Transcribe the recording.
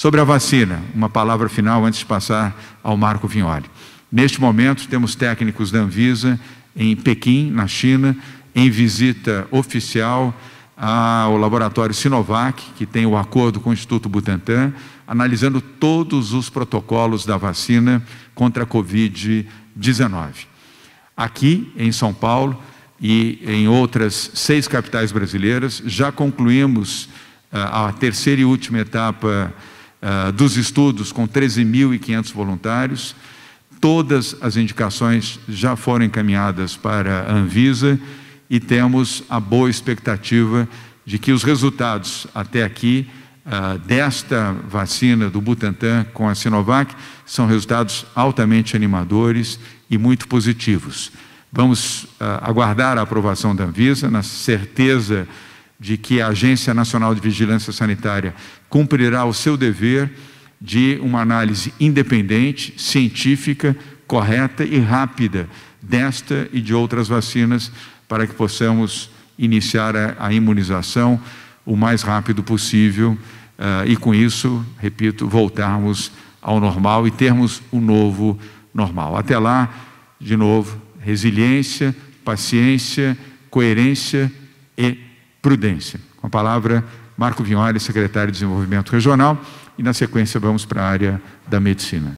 Sobre a vacina, uma palavra final antes de passar ao Marco Vignoli. Neste momento, temos técnicos da Anvisa em Pequim, na China, em visita oficial ao laboratório Sinovac, que tem o acordo com o Instituto Butantan, analisando todos os protocolos da vacina contra a Covid-19. Aqui, em São Paulo e em outras seis capitais brasileiras, já concluímos eh, a terceira e última etapa ah, dos estudos com 13.500 voluntários. Todas as indicações já foram encaminhadas para a Anvisa e temos a boa expectativa de que os resultados até aqui uh, desta vacina do Butantan com a Sinovac são resultados altamente animadores e muito positivos. Vamos uh, aguardar a aprovação da Anvisa, na certeza de que a Agência Nacional de Vigilância Sanitária cumprirá o seu dever de uma análise independente, científica, correta e rápida desta e de outras vacinas para que possamos iniciar a, imunização o mais rápido possível eh, e com isso, repito, voltarmos ao normal e termos um novo normal. Até lá, de novo, resiliência, paciência, coerência e prudência. Com a palavra, Marco Vinholi, secretário de Desenvolvimento Regional, e na sequência vamos para a área da medicina.